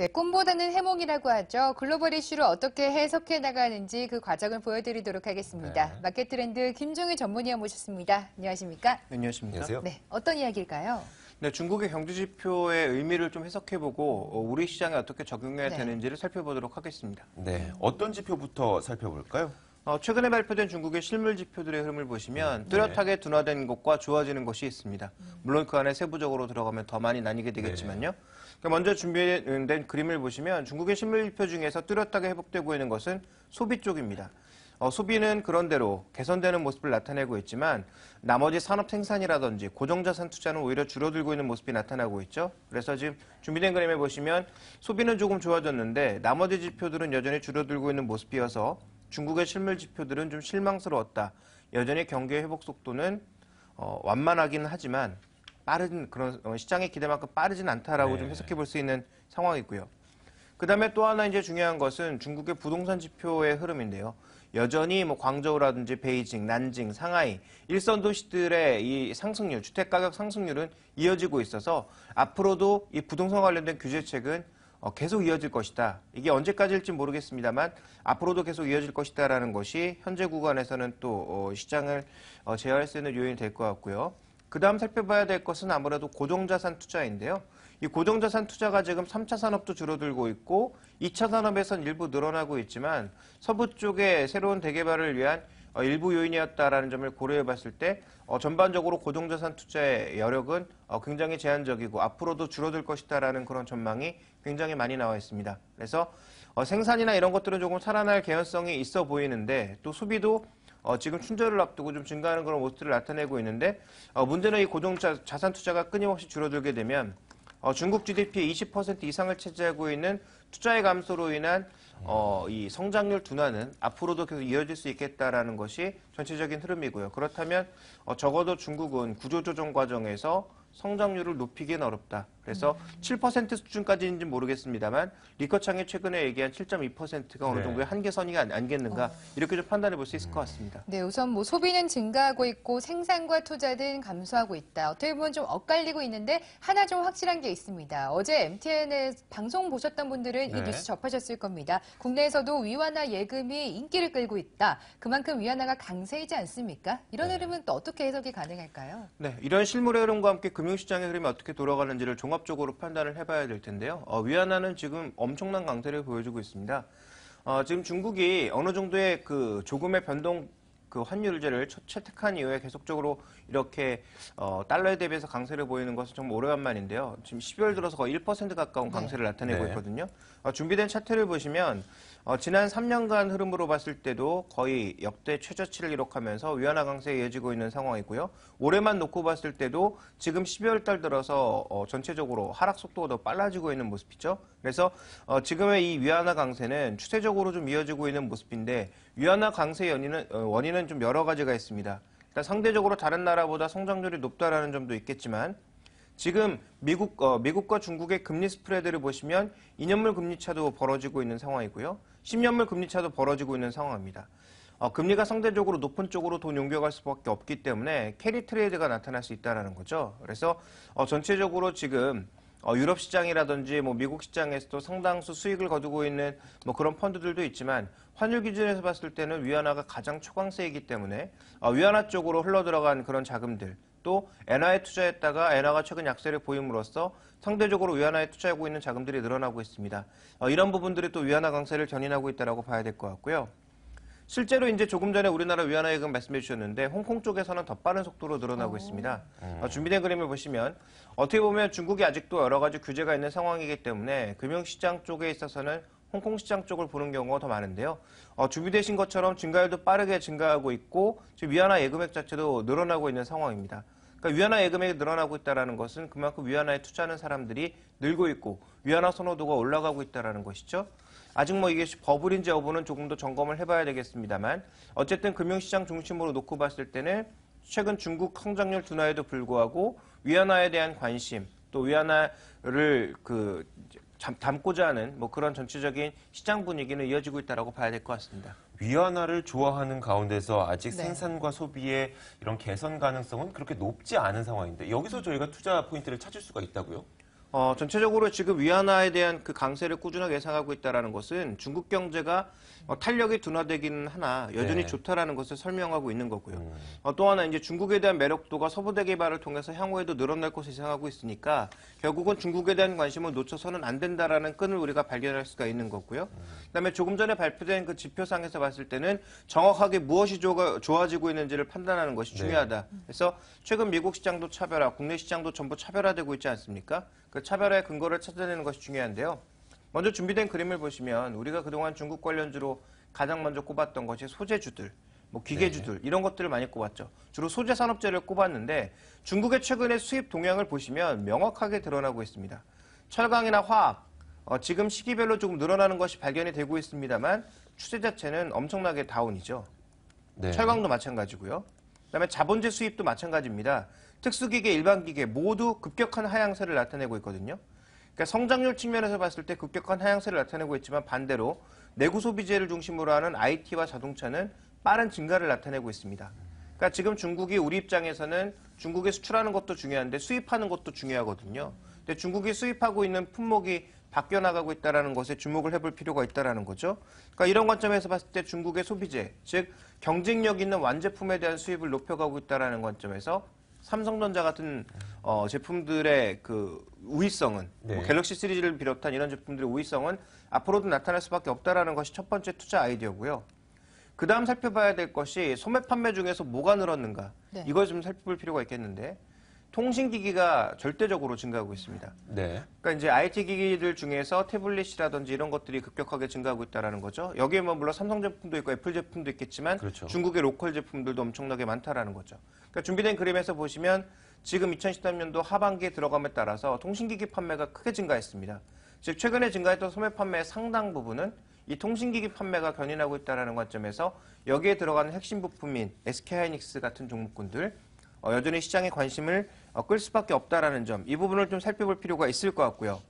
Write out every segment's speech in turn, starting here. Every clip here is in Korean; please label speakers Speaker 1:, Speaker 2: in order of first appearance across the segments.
Speaker 1: 네, 꿈보다는 해몽이라고 하죠. 글로벌 이슈를 어떻게 해석해 나가는지 그 과정을 보여드리도록 하겠습니다. 네. 마켓 트렌드 김종희 전문위원 모셨습니다. 안녕하십니까?
Speaker 2: 네, 안녕하십니까? 안녕하세요. 네,
Speaker 1: 어떤 이야기일까요?
Speaker 2: 네, 중국의 경제지표의 의미를 좀 해석해보고 어, 우리 시장에 어떻게 적용해야 네. 되는지를 살펴보도록 하겠습니다. 네, 어떤 지표부터 살펴볼까요? 어, 최근에 발표된 중국의 실물 지표들의 흐름을 보시면 네. 뚜렷하게 네. 둔화된 것과 좋아지는 것이 있습니다. 물론 그 안에 세부적으로 들어가면 더 많이 나뉘게 되겠지만요. 네. 그러니까 먼저 준비된 그림을 보시면 중국의 실물표 지 중에서 뚜렷하게 회복되고 있는 것은 소비 쪽입니다. 어, 소비는 그런대로 개선되는 모습을 나타내고 있지만 나머지 산업 생산이라든지 고정자산 투자는 오히려 줄어들고 있는 모습이 나타나고 있죠. 그래서 지금 준비된 그림에 보시면 소비는 조금 좋아졌는데 나머지 지표들은 여전히 줄어들고 있는 모습이어서 중국의 실물 지표들은 좀 실망스러웠다. 여전히 경기의 회복 속도는 어, 완만하긴 하지만 빠른 그런 어, 시장의 기대만큼 빠르진 않다라고 네. 좀 해석해 볼 수 있는 상황이고요. 그다음에 또 하나 이제 중요한 것은 중국의 부동산 지표의 흐름인데요. 여전히 뭐 광저우라든지 베이징, 난징, 상하이 일선 도시들의 이 상승률, 주택 가격 상승률은 이어지고 있어서 앞으로도 이 부동산 관련된 규제책은 어, 계속 이어질 것이다. 이게 언제까지일지 모르겠습니다만 앞으로도 계속 이어질 것이다라는 것이 현재 구간에서는 또 어, 시장을 제어할 수 있는 요인이 될 것 같고요. 그 다음 살펴봐야 될 것은 아무래도 고정자산 투자인데요. 이 고정자산 투자가 지금 3차 산업도 줄어들고 있고 2차 산업에선 일부 늘어나고 있지만 서부 쪽에 새로운 대개발을 위한 어, 일부 요인이었다라는 점을 고려해 봤을 때 어, 전반적으로 고정자산 투자의 여력은 어, 굉장히 제한적이고 앞으로도 줄어들 것이다라는 그런 전망이 굉장히 많이 나와 있습니다. 그래서 생산이나 이런 것들은 조금 살아날 개연성이 있어 보이는데 또 소비도 어, 지금 춘절을 앞두고 좀 증가하는 그런 모습들을 나타내고 있는데 어, 문제는 이 고정 자산 자 투자가 끊임없이 줄어들게 되면 어, 중국 GDP의 20% 이상을 차지하고 있는 투자의 감소로 인한 어, 이 성장률 둔화는 앞으로도 계속 이어질 수 있겠다라는 것이 전체적인 흐름이고요. 그렇다면 어, 적어도 중국은 구조조정 과정에서 성장률을 높이기는 어렵다. 그래서 7% 수준까지인지 모르겠습니다만 리커창이 최근에 얘기한 7.2%가 어느 네. 정도의 한계선이 아니겠는가 어. 이렇게 좀 판단해 볼 수 있을 것 같습니다.
Speaker 1: 네, 우선 뭐 소비는 증가하고 있고 생산과 투자등 감소하고 있다. 어떻게 보면 좀 엇갈리고 있는데 하나 좀 확실한 게 있습니다. 어제 MTN의 방송 보셨던 분들은 네. 이 뉴스 접하셨을 겁니다. 국내에서도 위안화 예금이 인기를 끌고 있다. 그만큼 위안화가 강세이지 않습니까? 이런 네. 흐름은 또 어떻게 해석이 가능할까요?
Speaker 2: 네, 이런 실물의 흐름과 함께 금융시장의 흐름이 어떻게 돌아가는지를 종 종합적으로 판단을 해봐야 될 텐데요. 어, 위안화는 지금 엄청난 강세를 보여주고 있습니다. 어, 지금 중국이 어느 정도의 그 조금의 변동 그 환율제를 채택한 이후에 계속적으로 이렇게 어, 달러에 대비해서 강세를 보이는 것은 좀 오래간만인데요. 지금 12월 들어서 거의 1% 가까운 네. 강세를 나타내고 네. 있거든요. 어, 준비된 차트를 보시면 어, 지난 3년간 흐름으로 봤을 때도 거의 역대 최저치를 기록하면서 위안화 강세 에 이어지고 있는 상황이고요. 올해만 놓고 봤을 때도 지금 12월 달 들어서 어, 전체적으로 하락 속도가 더 빨라지고 있는 모습이죠. 그래서 어, 지금의 이 위안화 강세는 추세적으로 좀 이어지고 있는 모습인데 위안화 강세 원인은, 어, 원인은 좀 여러 가지가 있습니다. 일단 상대적으로 다른 나라보다 성장률이 높다라는 점도 있겠지만 지금 미국, 어, 미국과 중국의 금리 스프레드를 보시면 2년물 금리 차도 벌어지고 있는 상황이고요. 10년물 금리 차도 벌어지고 있는 상황입니다. 어, 금리가 상대적으로 높은 쪽으로 돈 옮겨갈 수밖에 없기 때문에 캐리 트레이드가 나타날 수 있다는 거죠. 그래서 어, 전체적으로 지금 어, 유럽 시장이라든지 뭐 미국 시장에서도 상당수 수익을 거두고 있는 뭐 그런 펀드들도 있지만 환율 기준에서 봤을 때는 위안화가 가장 초강세이기 때문에 어, 위안화 쪽으로 흘러들어간 그런 자금들 또 엔화에 투자했다가 엔화가 최근 약세를 보임으로써 상대적으로 위안화에 투자하고 있는 자금들이 늘어나고 있습니다. 어, 이런 부분들이 또 위안화 강세를 견인하고 있다고 봐야 될 것 같고요. 실제로 이제 조금 전에 우리나라 위안화예금 말씀해 주셨는데 홍콩 쪽에서는 더 빠른 속도로 늘어나고 오. 있습니다. 음. 준비된 그림을 보시면 어떻게 보면 중국이 아직도 여러 가지 규제가 있는 상황이기 때문에 금융시장 쪽에 있어서는 홍콩 시장 쪽을 보는 경우가 더 많은데요. 어, 준비되신 것처럼 증가율도 빠르게 증가하고 있고 지금 위안화 예금액 자체도 늘어나고 있는 상황입니다. 그러니까 위안화 예금액이 늘어나고 있다는 것은 그만큼 위안화에 투자하는 사람들이 늘고 있고 위안화 선호도가 올라가고 있다는 것이죠. 아직 뭐 이게 버블인지 여부는 조금 더 점검을 해봐야 되겠습니다만 어쨌든 금융시장 중심으로 놓고 봤을 때는 최근 중국 성장률 둔화에도 불구하고 위안화에 대한 관심 또 위안화를 그 담고자 하는 뭐 그런 전체적인 시장 분위기는 이어지고 있다라고 봐야 될 것 같습니다. 위안화를 좋아하는 가운데서 아직 네. 생산과 소비의 이런 개선 가능성은 그렇게 높지 않은 상황인데 여기서 저희가 투자 포인트를 찾을 수가 있다고요? 어, 전체적으로 지금 위안화에 대한 그 강세를 꾸준하게 예상하고 있다는 것은 중국 경제가 어, 탄력이 둔화되기는 하나 여전히 네. 좋다라는 것을 설명하고 있는 거고요. 음. 어, 또 하나 이제 중국에 대한 매력도가 서부대 개발을 통해서 향후에도 늘어날 것을 예상하고 있으니까 결국은 중국에 대한 관심을 놓쳐서는 안 된다라는 끈을 우리가 발견할 수가 있는 거고요. 음. 그다음에 조금 전에 발표된 그 지표상에서 봤을 때는 정확하게 무엇이 좋아지고 있는지를 판단하는 것이 네. 중요하다. 네. 그래서 최근 미국 시장도 차별화, 국내 시장도 전부 차별화되고 있지 않습니까? 그 차별의 근거를 찾아내는 것이 중요한데요. 먼저 준비된 그림을 보시면 우리가 그동안 중국 관련주로 가장 먼저 꼽았던 것이 소재주들, 뭐 기계주들 네. 이런 것들을 많이 꼽았죠. 주로 소재 산업재를 꼽았는데 중국의 최근의 수입 동향을 보시면 명확하게 드러나고 있습니다. 철강이나 화학, 어, 지금 시기별로 조금 늘어나는 것이 발견이 되고 있습니다만 추세 자체는 엄청나게 다운이죠. 네. 철강도 마찬가지고요. 그다음에 자본재 수입도 마찬가지입니다. 특수기계, 일반기계 모두 급격한 하향세를 나타내고 있거든요. 그러니까 성장률 측면에서 봤을 때 급격한 하향세를 나타내고 있지만 반대로 내구 소비재를 중심으로 하는 IT와 자동차는 빠른 증가를 나타내고 있습니다. 그러니까 지금 중국이 우리 입장에서는 중국에 수출하는 것도 중요한데 수입하는 것도 중요하거든요. 근데 중국이 수입하고 있는 품목이 바뀌어 나가고 있다는 것에 주목을 해볼 필요가 있다는 거죠. 그러니까 이런 관점에서 봤을 때 중국의 소비재, 즉 경쟁력 있는 완제품에 대한 수입을 높여가고 있다는 관점에서 삼성전자 같은 어, 제품들의 그 우위성은 네. 뭐 갤럭시 시리즈를 비롯한 이런 제품들의 우위성은 앞으로도 나타날 수밖에 없다라는 것이 첫 번째 투자 아이디어고요. 그 다음 살펴봐야 될 것이 소매 판매 중에서 뭐가 늘었는가 네. 이걸 좀 살펴볼 필요가 있겠는데 통신기기가 절대적으로 증가하고 있습니다. 네. 그러니까 이제 IT 기기들 중에서 태블릿이라든지 이런 것들이 급격하게 증가하고 있다는 거죠. 여기에 뭐 물론 삼성 제품도 있고 애플 제품도 있겠지만 그렇죠. 중국의 로컬 제품들도 엄청나게 많다라는 거죠. 그러니까 준비된 그림에서 보시면 지금 2013년도 하반기에 들어감에 따라서 통신기기 판매가 크게 증가했습니다. 즉 최근에 증가했던 소매 판매의 상당 부분은 이 통신기기 판매가 견인하고 있다는 관점에서 여기에 들어가는 핵심 부품인 SK하이닉스 같은 종목군들 어, 여전히 시장의 관심을 어, 끌 수밖에 없다라는 점, 이 부분을 좀 살펴볼 필요가 있을 것 같고요.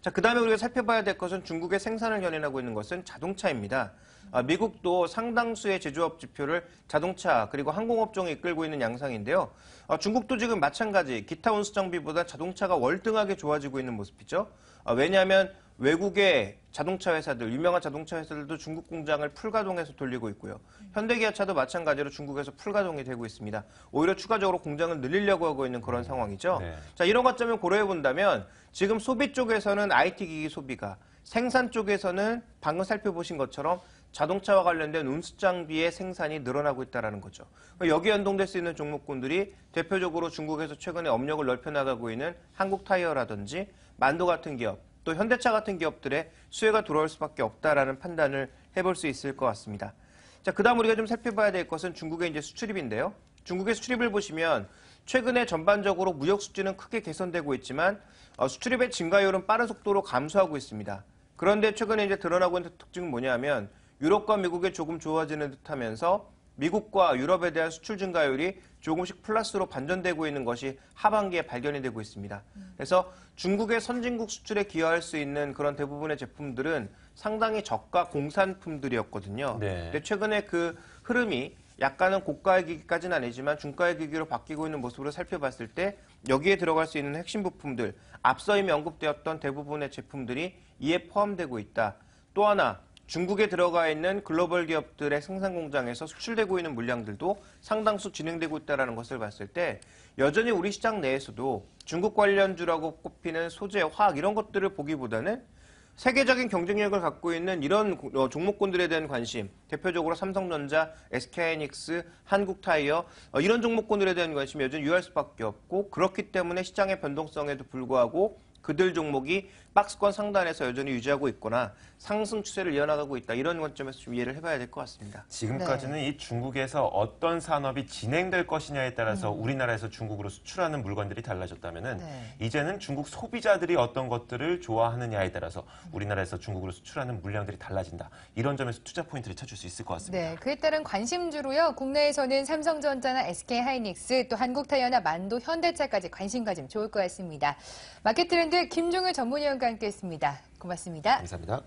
Speaker 2: 자, 그 다음에 우리가 살펴봐야 될 것은 중국의 생산을 견인하고 있는 것은 자동차입니다. 아, 미국도 상당수의 제조업 지표를 자동차 그리고 항공업종에 이끌고 있는 양상인데요. 아, 중국도 지금 마찬가지 기타 온수 장비보다 자동차가 월등하게 좋아지고 있는 모습이죠. 아, 왜냐하면 외국의 자동차 회사들, 유명한 자동차 회사들도 중국 공장을 풀가동해서 돌리고 있고요. 현대기아차도 마찬가지로 중국에서 풀가동이 되고 있습니다. 오히려 추가적으로 공장을 늘리려고 하고 있는 그런 네. 상황이죠. 네. 자, 이런 관점을 고려해 본다면 지금 소비 쪽에서는 IT 기기 소비가 생산 쪽에서는 방금 살펴보신 것처럼 자동차와 관련된 운수 장비의 생산이 늘어나고 있다는 거죠. 그러니까 여기 연동될 수 있는 종목군들이 대표적으로 중국에서 최근에 업력을 넓혀나가고 있는 한국타이어라든지 만도 같은 기업, 또 현대차 같은 기업들의 수혜가 들어올 수밖에 없다라는 판단을 해볼 수 있을 것 같습니다. 자, 그다음 우리가 좀 살펴봐야 될 것은 중국의 이제 수출입인데요. 중국의 수출입을 보시면 최근에 전반적으로 무역 수지는 크게 개선되고 있지만 어, 수출입의 증가율은 빠른 속도로 감소하고 있습니다. 그런데 최근에 이제 드러나고 있는 특징은 뭐냐면 유럽과 미국에 조금 좋아지는 듯하면서 미국과 유럽에 대한 수출 증가율이 조금씩 플러스로 반전되고 있는 것이 하반기에 발견이 되고 있습니다. 그래서 중국의 선진국 수출에 기여할 수 있는 그런 대부분의 제품들은 상당히 저가 공산품들이었거든요. 네. 근데 최근에 그 흐름이 약간은 고가의 기기까지는 아니지만 중가의 기기로 바뀌고 있는 모습으로 살펴봤을 때 여기에 들어갈 수 있는 핵심 부품들 앞서 이미 언급되었던 대부분의 제품들이 이에 포함되고 있다. 또 하나 중국에 들어가 있는 글로벌 기업들의 생산 공장에서 수출되고 있는 물량들도 상당수 진행되고 있다는 것을 봤을 때 여전히 우리 시장 내에서도 중국 관련주라고 꼽히는 소재, 화학 이런 것들을 보기보다는 세계적인 경쟁력을 갖고 있는 이런 어, 종목군들에 대한 관심, 대표적으로 삼성전자, SK하이닉스, 한국타이어 어, 이런 종목군들에 대한 관심이 여전히 유할 수밖에 없고 그렇기 때문에 시장의 변동성에도 불구하고 그들 종목이 박스권 상단에서 여전히 유지하고 있거나 상승 추세를 이어나가고 있다. 이런 관점에서 좀 이해를 해봐야 될 것 같습니다. 지금까지는 네. 이 중국에서 어떤 산업이 진행될 것이냐에 따라서 음. 우리나라에서 중국으로 수출하는 물건들이 달라졌다면 네. 이제는 중국 소비자들이 어떤 것들을 좋아하느냐에 따라서 우리나라에서 중국으로 수출하는 물량들이 달라진다. 이런 점에서 투자 포인트를 찾을 수 있을 것 같습니다.
Speaker 1: 네, 그에 따른 관심주로요. 국내에서는 삼성전자나 SK하이닉스 또 한국타이어나 만도, 현대차까지 관심 가지면 좋을 것 같습니다. 마켓 트렌드 한국대 네, 김종일 전문위원과 함께했습니다. 고맙습니다.
Speaker 2: 감사합니다.